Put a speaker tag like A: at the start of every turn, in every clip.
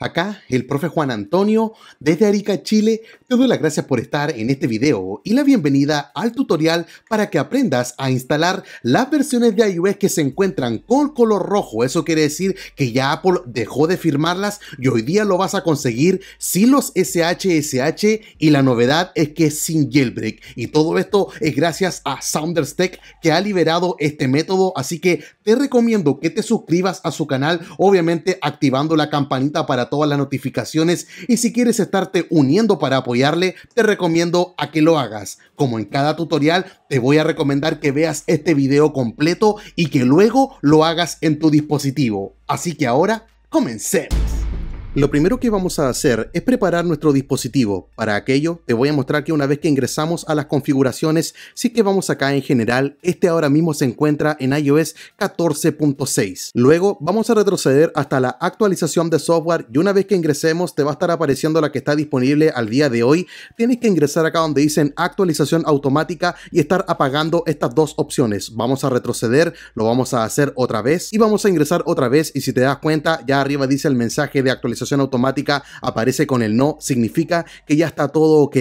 A: Acá el profe Juan Antonio desde Arica, Chile, te doy las gracias por estar en este video y la bienvenida al tutorial para que aprendas a instalar las versiones de iOS que se encuentran con color rojo. Eso quiere decir que ya Apple dejó de firmarlas y hoy día lo vas a conseguir sin los SHSH y la novedad es que sin jailbreak. Y todo esto es gracias a Sounders Tech que ha liberado este método, así que te recomiendo que te suscribas a su canal, obviamente activando la campanita para todas las notificaciones y si quieres estarte uniendo para apoyarle, te recomiendo a que lo hagas. Como en cada tutorial, te voy a recomendar que veas este video completo y que luego lo hagas en tu dispositivo. Así que ahora, comencemos. Lo primero que vamos a hacer es preparar nuestro dispositivo. Para aquello, te voy a mostrar que una vez que ingresamos a las configuraciones, sí que vamos acá en general, este ahora mismo se encuentra en iOS 14.6. Luego vamos a retroceder hasta la actualización de software y una vez que ingresemos te va a estar apareciendo la que está disponible al día de hoy. Tienes que ingresar acá donde dicen actualización automática y estar apagando estas dos opciones. Vamos a retroceder, lo vamos a hacer otra vez y vamos a ingresar otra vez y si te das cuenta ya arriba dice el mensaje de actualización automática aparece con el no, significa que ya está todo ok.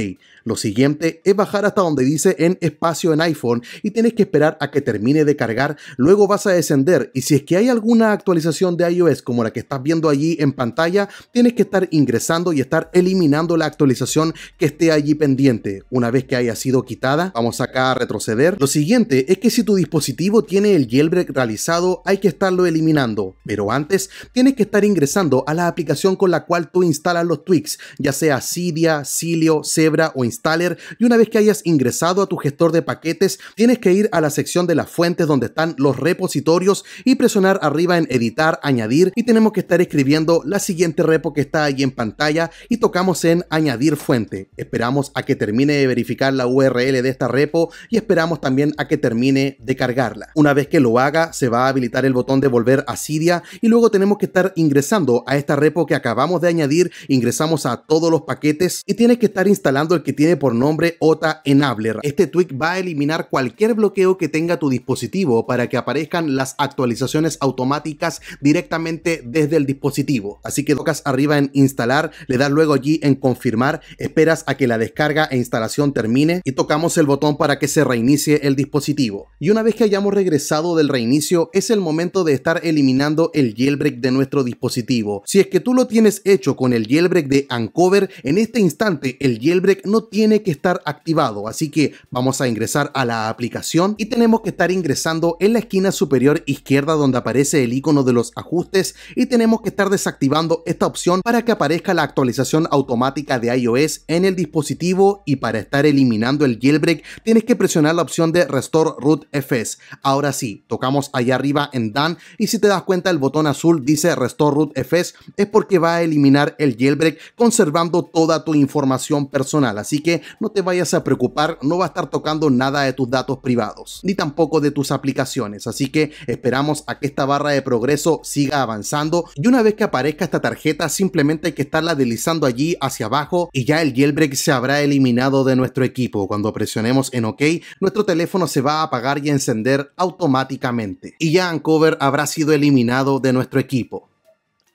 A: Lo siguiente es bajar hasta donde dice en espacio en iPhone y tienes que esperar a que termine de cargar, luego vas a descender y si es que hay alguna actualización de iOS como la que estás viendo allí en pantalla, tienes que estar ingresando y estar eliminando la actualización que esté allí pendiente. Una vez que haya sido quitada, vamos acá a retroceder. Lo siguiente es que si tu dispositivo tiene el jailbreak realizado, hay que estarlo eliminando, pero antes tienes que estar ingresando a la aplicación con la cual tú instalas los tweaks, ya sea Cydia, Cilio, Zebra o installer y una vez que hayas ingresado a tu gestor de paquetes, tienes que ir a la sección de las fuentes donde están los repositorios y presionar arriba en editar, añadir y tenemos que estar escribiendo la siguiente repo que está ahí en pantalla y tocamos en añadir fuente. Esperamos a que termine de verificar la URL de esta repo y esperamos también a que termine de cargarla. Una vez que lo haga, se va a habilitar el botón de volver a Cydia y luego tenemos que estar ingresando a esta repo que acabamos de añadir, ingresamos a todos los paquetes y tienes que estar instalando el que tiene por nombre OTA Enabler. Este tweak va a eliminar cualquier bloqueo que tenga tu dispositivo para que aparezcan las actualizaciones automáticas directamente desde el dispositivo. Así que tocas arriba en instalar, le das luego allí en confirmar, esperas a que la descarga e instalación termine y tocamos el botón para que se reinicie el dispositivo. Y una vez que hayamos regresado del reinicio, es el momento de estar eliminando el jailbreak de nuestro dispositivo. Si es que tú lo tienes hecho con el jailbreak de Uncover, en este instante el jailbreak no tiene que estar activado, así que vamos a ingresar a la aplicación y tenemos que estar ingresando en la esquina superior izquierda donde aparece el icono de los ajustes y tenemos que estar desactivando esta opción para que aparezca la actualización automática de iOS en el dispositivo y para estar eliminando el jailbreak tienes que presionar la opción de Restore Root FS. Ahora sí, tocamos allá arriba en Done y si te das cuenta el botón azul dice Restore Root FS es porque va a eliminar el jailbreak conservando toda tu información personal, así que no te vayas a preocupar, no va a estar tocando nada de tus datos privados, ni tampoco de tus aplicaciones, así que esperamos a que esta barra de progreso siga avanzando y una vez que aparezca esta tarjeta simplemente hay que estarla deslizando allí hacia abajo y ya el jailbreak se habrá eliminado de nuestro equipo. Cuando presionemos en OK, nuestro teléfono se va a apagar y encender automáticamente y ya Uncover habrá sido eliminado de nuestro equipo.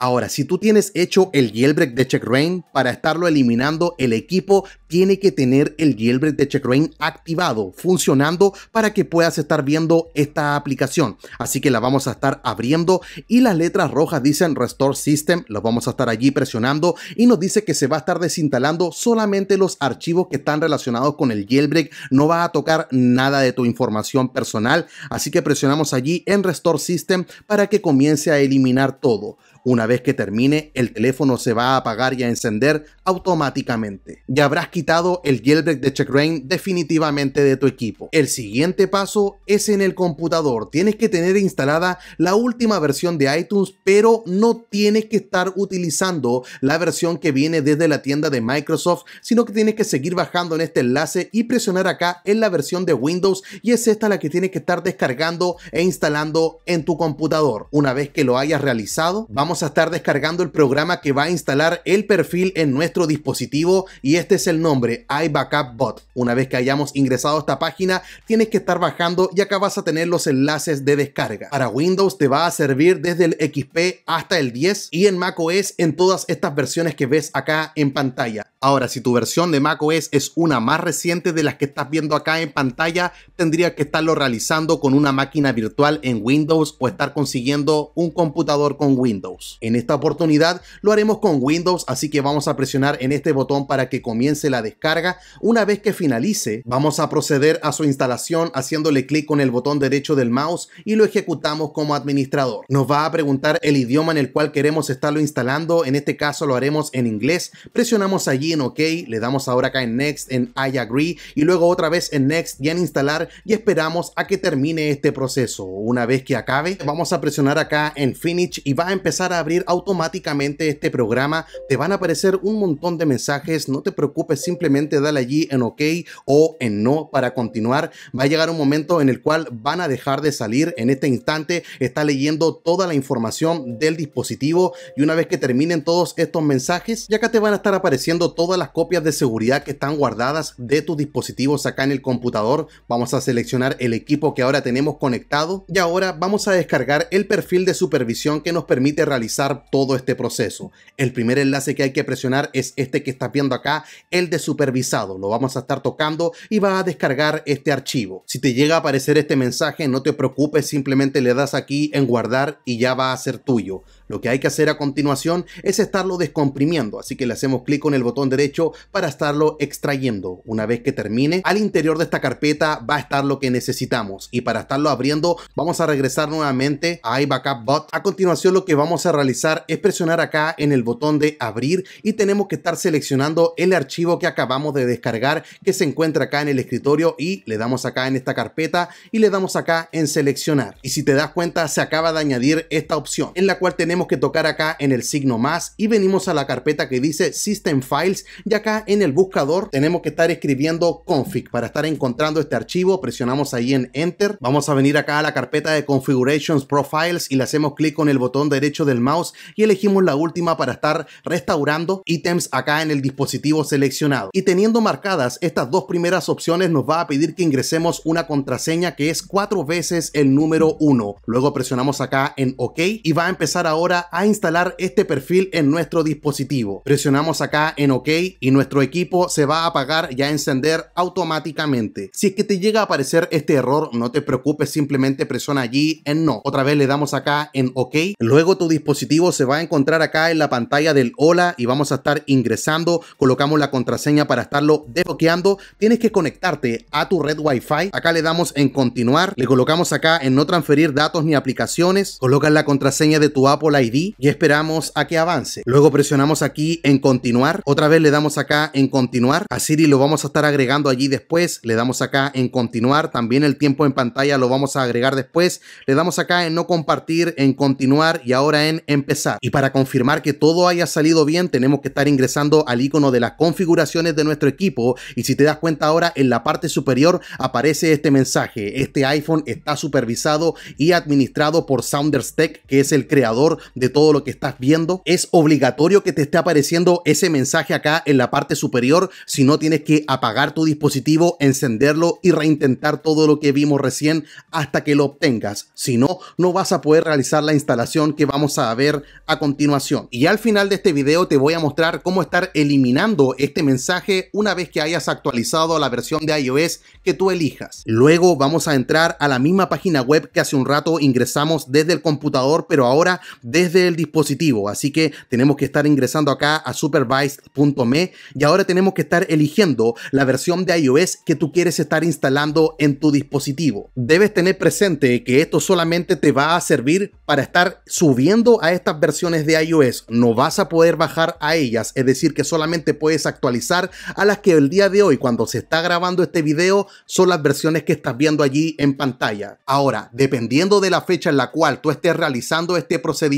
A: Ahora, si tú tienes hecho el jailbreak de CheckRain, para estarlo eliminando, el equipo tiene que tener el jailbreak de CheckRain activado, funcionando para que puedas estar viendo esta aplicación. Así que la vamos a estar abriendo y las letras rojas dicen Restore System, Lo vamos a estar allí presionando y nos dice que se va a estar desinstalando solamente los archivos que están relacionados con el jailbreak, no va a tocar nada de tu información personal, así que presionamos allí en Restore System para que comience a eliminar todo. Una vez que termine, el teléfono se va a apagar y a encender automáticamente. Ya habrás quitado el jailbreak de CheckRain definitivamente de tu equipo. El siguiente paso es en el computador. Tienes que tener instalada la última versión de iTunes, pero no tienes que estar utilizando la versión que viene desde la tienda de Microsoft, sino que tienes que seguir bajando en este enlace y presionar acá en la versión de Windows y es esta la que tienes que estar descargando e instalando en tu computador. Una vez que lo hayas realizado, vamos vamos a estar descargando el programa que va a instalar el perfil en nuestro dispositivo y este es el nombre iBackup Bot. Una vez que hayamos ingresado a esta página, tienes que estar bajando y acá vas a tener los enlaces de descarga. Para Windows te va a servir desde el XP hasta el 10 y en macOS en todas estas versiones que ves acá en pantalla. Ahora, si tu versión de macOS es una más reciente de las que estás viendo acá en pantalla, tendría que estarlo realizando con una máquina virtual en Windows o estar consiguiendo un computador con Windows. En esta oportunidad lo haremos con Windows, así que vamos a presionar en este botón para que comience la descarga. Una vez que finalice, vamos a proceder a su instalación haciéndole clic con el botón derecho del mouse y lo ejecutamos como administrador. Nos va a preguntar el idioma en el cual queremos estarlo instalando, en este caso lo haremos en inglés. Presionamos allí en OK, le damos ahora acá en Next, en I Agree y luego otra vez en Next y en Instalar y esperamos a que termine este proceso. Una vez que acabe, vamos a presionar acá en Finish y va a empezar para abrir automáticamente este programa, te van a aparecer un montón de mensajes, no te preocupes, simplemente dale allí en OK o en no para continuar. Va a llegar un momento en el cual van a dejar de salir. En este instante está leyendo toda la información del dispositivo y una vez que terminen todos estos mensajes, ya acá te van a estar apareciendo todas las copias de seguridad que están guardadas de tus dispositivos acá en el computador. Vamos a seleccionar el equipo que ahora tenemos conectado y ahora vamos a descargar el perfil de supervisión que nos permite realizar realizar todo este proceso. El primer enlace que hay que presionar es este que estás viendo acá, el de supervisado. Lo vamos a estar tocando y va a descargar este archivo. Si te llega a aparecer este mensaje, no te preocupes, simplemente le das aquí en guardar y ya va a ser tuyo. Lo que hay que hacer a continuación es estarlo descomprimiendo, así que le hacemos clic con el botón derecho para estarlo extrayendo. Una vez que termine, al interior de esta carpeta va a estar lo que necesitamos y para estarlo abriendo vamos a regresar nuevamente a iBackupBot A continuación lo que vamos a realizar es presionar acá en el botón de abrir y tenemos que estar seleccionando el archivo que acabamos de descargar que se encuentra acá en el escritorio y le damos acá en esta carpeta y le damos acá en seleccionar. Y si te das cuenta se acaba de añadir esta opción en la cual tenemos que tocar acá en el signo más y venimos a la carpeta que dice System Files y acá en el buscador tenemos que estar escribiendo config para estar encontrando este archivo. Presionamos ahí en Enter. Vamos a venir acá a la carpeta de Configurations Profiles y le hacemos clic con el botón derecho del mouse y elegimos la última para estar restaurando ítems acá en el dispositivo seleccionado. Y teniendo marcadas estas dos primeras opciones nos va a pedir que ingresemos una contraseña que es cuatro veces el número uno Luego presionamos acá en OK y va a empezar ahora a instalar este perfil en nuestro dispositivo. Presionamos acá en OK y nuestro equipo se va a apagar y a encender automáticamente. Si es que te llega a aparecer este error, no te preocupes, simplemente presiona allí en No. Otra vez le damos acá en OK. Luego tu dispositivo se va a encontrar acá en la pantalla del Hola y vamos a estar ingresando. Colocamos la contraseña para estarlo desbloqueando. Tienes que conectarte a tu red Wi-Fi. Acá le damos en Continuar. Le colocamos acá en No transferir datos ni aplicaciones. Colocas la contraseña de tu Apple y esperamos a que avance. Luego presionamos aquí en continuar. Otra vez le damos acá en continuar. A Siri lo vamos a estar agregando allí después. Le damos acá en continuar. También el tiempo en pantalla lo vamos a agregar después. Le damos acá en no compartir, en continuar y ahora en empezar. Y para confirmar que todo haya salido bien, tenemos que estar ingresando al icono de las configuraciones de nuestro equipo. Y si te das cuenta ahora, en la parte superior aparece este mensaje. Este iPhone está supervisado y administrado por Sounders Tech, que es el creador de todo lo que estás viendo. Es obligatorio que te esté apareciendo ese mensaje acá en la parte superior. Si no, tienes que apagar tu dispositivo, encenderlo y reintentar todo lo que vimos recién hasta que lo obtengas. Si no, no vas a poder realizar la instalación que vamos a ver a continuación. Y al final de este video te voy a mostrar cómo estar eliminando este mensaje una vez que hayas actualizado la versión de iOS que tú elijas. Luego vamos a entrar a la misma página web que hace un rato ingresamos desde el computador, pero ahora desde el dispositivo. Así que tenemos que estar ingresando acá a supervised.me y ahora tenemos que estar eligiendo la versión de iOS que tú quieres estar instalando en tu dispositivo. Debes tener presente que esto solamente te va a servir para estar subiendo a estas versiones de iOS. No vas a poder bajar a ellas, es decir, que solamente puedes actualizar a las que el día de hoy, cuando se está grabando este video, son las versiones que estás viendo allí en pantalla. Ahora, dependiendo de la fecha en la cual tú estés realizando este procedimiento,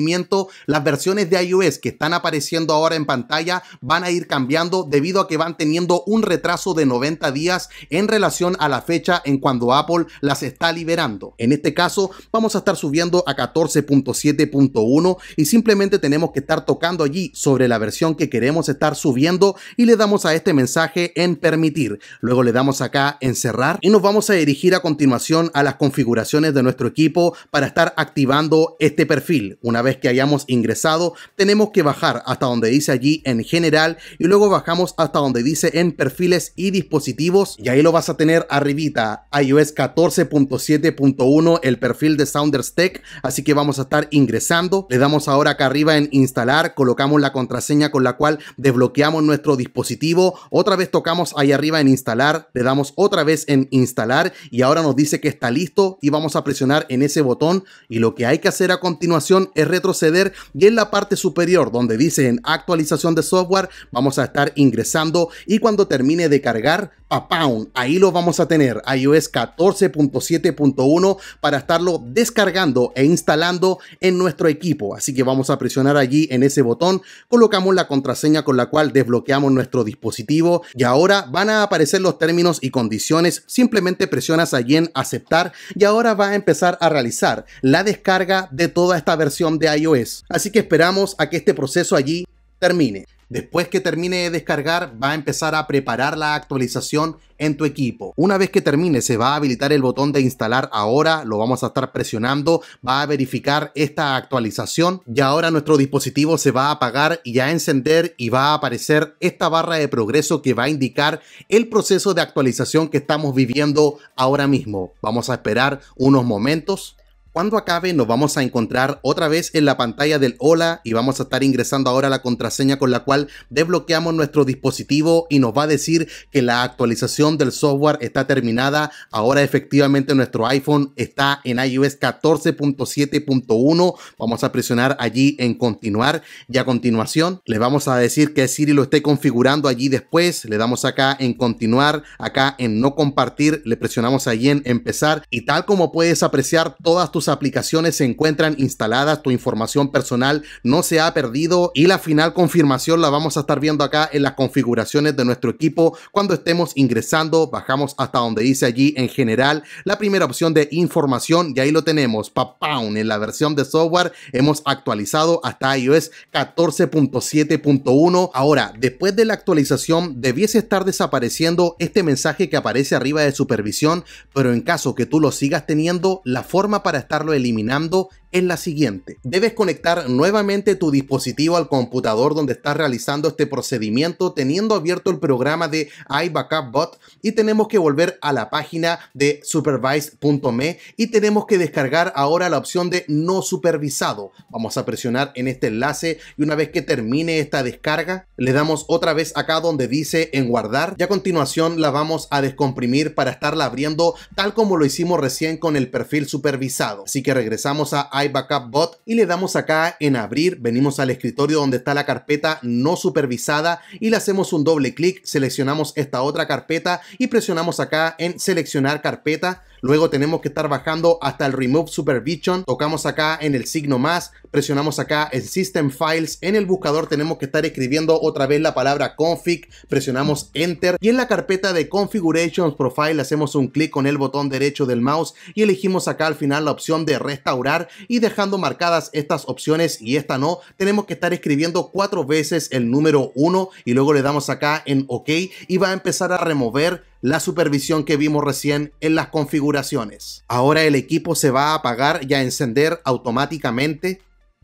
A: las versiones de iOS que están apareciendo ahora en pantalla van a ir cambiando debido a que van teniendo un retraso de 90 días en relación a la fecha en cuando Apple las está liberando. En este caso, vamos a estar subiendo a 14.7.1 y simplemente tenemos que estar tocando allí sobre la versión que queremos estar subiendo y le damos a este mensaje en permitir. Luego le damos acá en cerrar y nos vamos a dirigir a continuación a las configuraciones de nuestro equipo para estar activando este perfil. Una vez que hayamos ingresado, tenemos que bajar hasta donde dice allí en general y luego bajamos hasta donde dice en perfiles y dispositivos y ahí lo vas a tener arribita iOS 14.7.1 el perfil de Sounders Tech, así que vamos a estar ingresando, le damos ahora acá arriba en instalar, colocamos la contraseña con la cual desbloqueamos nuestro dispositivo, otra vez tocamos ahí arriba en instalar, le damos otra vez en instalar y ahora nos dice que está listo y vamos a presionar en ese botón y lo que hay que hacer a continuación es retroceder y en la parte superior donde dice en actualización de software vamos a estar ingresando y cuando termine de cargar a Ahí lo vamos a tener, iOS 14.7.1, para estarlo descargando e instalando en nuestro equipo. Así que vamos a presionar allí en ese botón, colocamos la contraseña con la cual desbloqueamos nuestro dispositivo y ahora van a aparecer los términos y condiciones. Simplemente presionas allí en aceptar y ahora va a empezar a realizar la descarga de toda esta versión de iOS. Así que esperamos a que este proceso allí termine. Después que termine de descargar, va a empezar a preparar la actualización en tu equipo. Una vez que termine, se va a habilitar el botón de instalar ahora, lo vamos a estar presionando, va a verificar esta actualización y ahora nuestro dispositivo se va a apagar y a encender y va a aparecer esta barra de progreso que va a indicar el proceso de actualización que estamos viviendo ahora mismo. Vamos a esperar unos momentos cuando acabe nos vamos a encontrar otra vez en la pantalla del hola y vamos a estar ingresando ahora la contraseña con la cual desbloqueamos nuestro dispositivo y nos va a decir que la actualización del software está terminada. Ahora efectivamente nuestro iPhone está en iOS 14.7.1. Vamos a presionar allí en continuar y a continuación le vamos a decir que Siri lo esté configurando allí después. Le damos acá en continuar, acá en no compartir, le presionamos allí en empezar y tal como puedes apreciar todas tus aplicaciones se encuentran instaladas, tu información personal no se ha perdido y la final confirmación la vamos a estar viendo acá en las configuraciones de nuestro equipo. Cuando estemos ingresando, bajamos hasta donde dice allí en general la primera opción de información y ahí lo tenemos, paun en la versión de software hemos actualizado hasta iOS 14.7.1. Ahora, después de la actualización debiese estar desapareciendo este mensaje que aparece arriba de supervisión, pero en caso que tú lo sigas teniendo, la forma para estar estarlo eliminando es la siguiente. Debes conectar nuevamente tu dispositivo al computador donde estás realizando este procedimiento teniendo abierto el programa de iBackupBot Bot y tenemos que volver a la página de supervise.me y tenemos que descargar ahora la opción de no supervisado. Vamos a presionar en este enlace y una vez que termine esta descarga le damos otra vez acá donde dice en guardar y a continuación la vamos a descomprimir para estarla abriendo tal como lo hicimos recién con el perfil supervisado. Así que regresamos a backup Bot y le damos acá en abrir, venimos al escritorio donde está la carpeta no supervisada y le hacemos un doble clic, seleccionamos esta otra carpeta y presionamos acá en seleccionar carpeta Luego tenemos que estar bajando hasta el Remove Supervision. Tocamos acá en el signo más, presionamos acá en System Files. En el buscador tenemos que estar escribiendo otra vez la palabra config, presionamos Enter. Y en la carpeta de Configurations Profile hacemos un clic con el botón derecho del mouse y elegimos acá al final la opción de restaurar y dejando marcadas estas opciones y esta no, tenemos que estar escribiendo cuatro veces el número 1 y luego le damos acá en OK y va a empezar a remover la supervisión que vimos recién en las configuraciones. Ahora el equipo se va a apagar y a encender automáticamente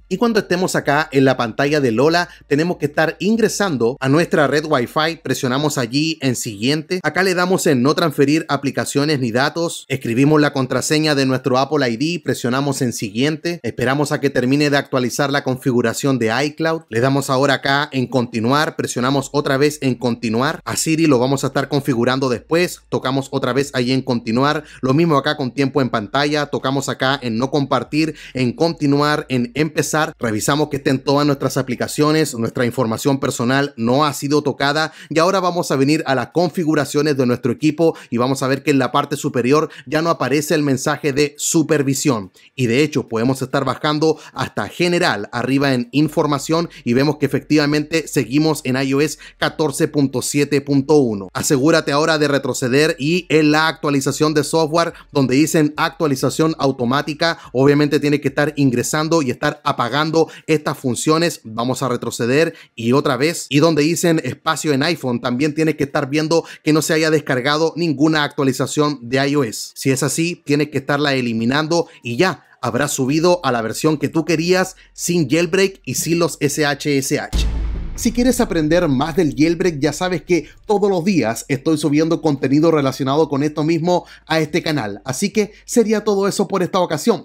A: y cuando estemos acá en la pantalla de Lola, tenemos que estar ingresando a nuestra red Wi-Fi, presionamos allí en siguiente, acá le damos en no transferir aplicaciones ni datos, escribimos la contraseña de nuestro Apple ID, presionamos en siguiente, esperamos a que termine de actualizar la configuración de iCloud, le damos ahora acá en continuar, presionamos otra vez en continuar, a Siri lo vamos a estar configurando después, tocamos otra vez ahí en continuar, lo mismo acá con tiempo en pantalla, tocamos acá en no compartir, en continuar, en empezar, Revisamos que estén todas nuestras aplicaciones, nuestra información personal no ha sido tocada y ahora vamos a venir a las configuraciones de nuestro equipo y vamos a ver que en la parte superior ya no aparece el mensaje de supervisión y de hecho podemos estar bajando hasta general arriba en información y vemos que efectivamente seguimos en iOS 14.7.1. Asegúrate ahora de retroceder y en la actualización de software donde dicen actualización automática obviamente tiene que estar ingresando y estar apagando estas funciones. Vamos a retroceder y otra vez. Y donde dicen espacio en iPhone, también tiene que estar viendo que no se haya descargado ninguna actualización de iOS. Si es así, tiene que estarla eliminando y ya habrá subido a la versión que tú querías sin jailbreak y sin los SHSH. Si quieres aprender más del jailbreak, ya sabes que todos los días estoy subiendo contenido relacionado con esto mismo a este canal. Así que sería todo eso por esta ocasión.